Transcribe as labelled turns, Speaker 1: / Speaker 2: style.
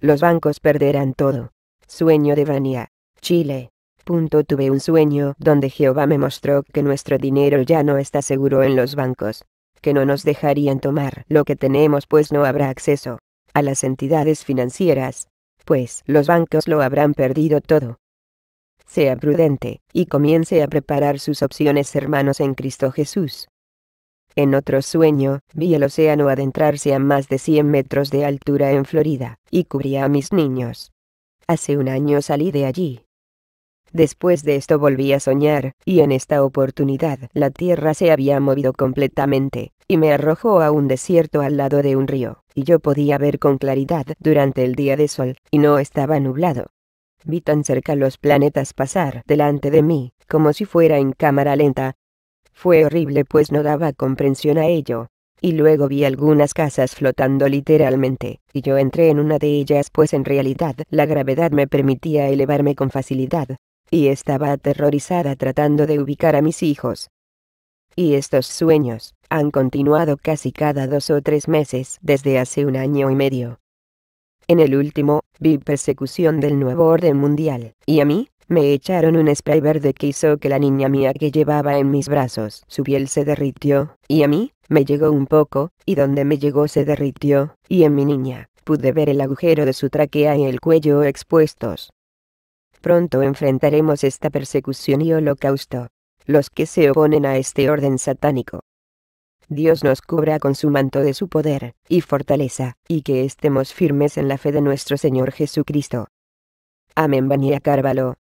Speaker 1: Los bancos perderán todo. Sueño de Vania, Chile. Punto tuve un sueño donde Jehová me mostró que nuestro dinero ya no está seguro en los bancos, que no nos dejarían tomar lo que tenemos pues no habrá acceso a las entidades financieras, pues los bancos lo habrán perdido todo. Sea prudente, y comience a preparar sus opciones hermanos en Cristo Jesús. En otro sueño, vi el océano adentrarse a más de 100 metros de altura en Florida, y cubría a mis niños. Hace un año salí de allí. Después de esto volví a soñar, y en esta oportunidad la tierra se había movido completamente, y me arrojó a un desierto al lado de un río, y yo podía ver con claridad durante el día de sol, y no estaba nublado. Vi tan cerca los planetas pasar delante de mí, como si fuera en cámara lenta, fue horrible pues no daba comprensión a ello. Y luego vi algunas casas flotando literalmente, y yo entré en una de ellas pues en realidad la gravedad me permitía elevarme con facilidad. Y estaba aterrorizada tratando de ubicar a mis hijos. Y estos sueños, han continuado casi cada dos o tres meses desde hace un año y medio. En el último, vi persecución del nuevo orden mundial, y a mí, me echaron un spray verde que hizo que la niña mía que llevaba en mis brazos, su piel se derritió, y a mí, me llegó un poco, y donde me llegó se derritió, y en mi niña, pude ver el agujero de su traquea y el cuello expuestos. Pronto enfrentaremos esta persecución y holocausto. Los que se oponen a este orden satánico. Dios nos cubra con su manto de su poder y fortaleza, y que estemos firmes en la fe de nuestro Señor Jesucristo. Amén. Banía Cárvalo.